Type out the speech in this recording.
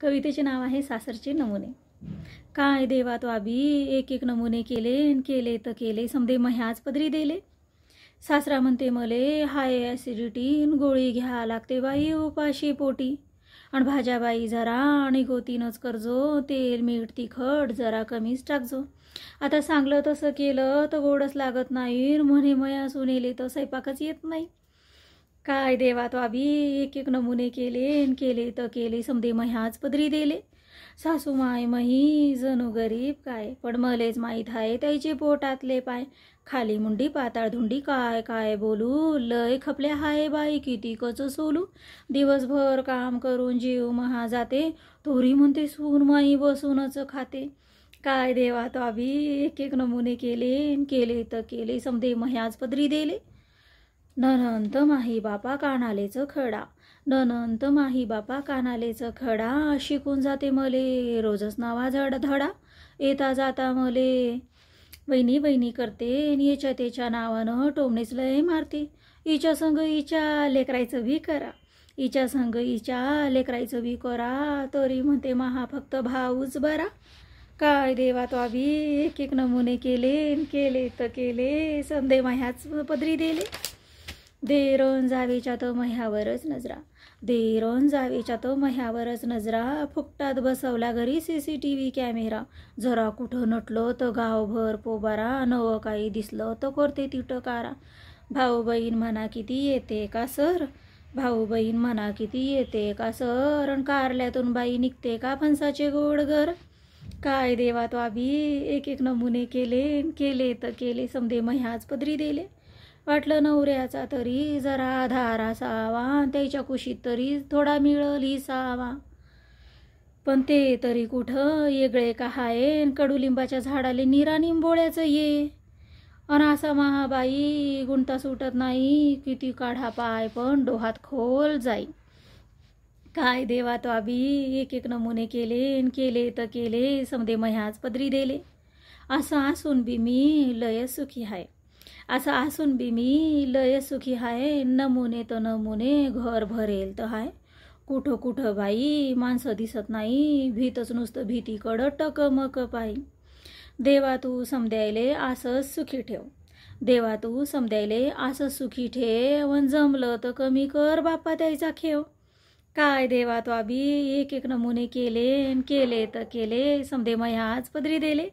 कवितेचे नाव आहे सासरचे नमुने काय देवा तो आबी एक एक नमुने केले केले तर केले समदे मह्याच पदरी दिले सासरा म्हणते मले हाय ॲसिडिटी गोळी घ्या लागते बाई उपाशी पोटी आणि भाज्या बाई जरा आणि गोतीनच करजो तेल मीठ तिखट जरा कमीच टाकजो आता सांगलं तसं केलं तर गोडच लागत नाही म्हणे मया सुनेले तर स्वयंपाकच येत नाही काय देवा तो आभी एक एक नमुने केले केले तर केले समदे ह्याच पदरी दिले सासू माय मही जणू गरीब काय पण मलेच माहीत आहे त्याचे पोटातले पाय खाली मुंडी पाताळ धुंडी काय काय बोलू लय खपले हाय बाई किती कच सोलू दिवसभर काम करून जीव महा जाते थोरी म्हणते सून माई बसूनच खाते काय देवा तो आभी एक एक नमुने केले केले तर केले समदे मह्याच पदरी दिले ननंत माही बापा कानालेच खडा ननंत माही बापा कानालेच खडा शिकून जाते मले रोजच नावा झड धडा येता जाता मले वहिनी बहिणी करते याच्या त्याच्या नावानं टोमणीच लय मारते इच्या संग इच्या लेकरायचं भी करा इच्या संग इच्या लेकरायचं भी करा तरी म्हणते महा फक्त भाऊच बरा काय देवा तो आभी एक एक नमुने केले केले तर केले संदे माह्याच पदरी दिले देरोन जावेच्या तो मह्यावरच नजरा देरोन जावेच्या तो मह्यावरच नजरा फुकटात बसवला घरी C C T V camera जरा कुठं नटलो तर गावभर पोबारा नव काही दिसलं तर करते कारा भाऊ बहीण म्हणा किती येते का सर भाऊ बहीण म्हणा किती येते का सर अन कारल्यातून बाई निघते का फणसाचे गोड घर काय देवा तो आभी एक एक नमुने केले केले तर केले समदे मह्याच पदरी दिले वाटलं नवऱ्याचा तरी जरा आधार असावा त्याच्या कुशीत तरी थोडा मिळली सावा पण ते तरी कुठं येगळे का हाय कडुलिंबाच्या झाडाले निरा निंबोळ्याचं ये अन असा महाबाई गुंता सुटत नाही किती काढा पाय पण डोहात खोल जाई काय देवा तो आबी एक एक नमुने केले केले तर केले समदे मह्याच पदरी दिले असं असून बी मी लय सुखी आहे असं असून बी मी लय सुखी हाय नमुने तर नमुने घर भरेल तर हाय कुठं कुठं बाई माणसं दिसत नाही भीतच नुसतं भीतीकडं टकमक पाई देवा तू समद्यायले असंच सुखी ठेव देवा तू समद्यायले असं सुखी ठेव जमलं तर कमी कर बाप्पा द्यायचा खेव काय देवा तो आबी एक एक नमुने केले केले तर केले समदे मयाच पदरी दिले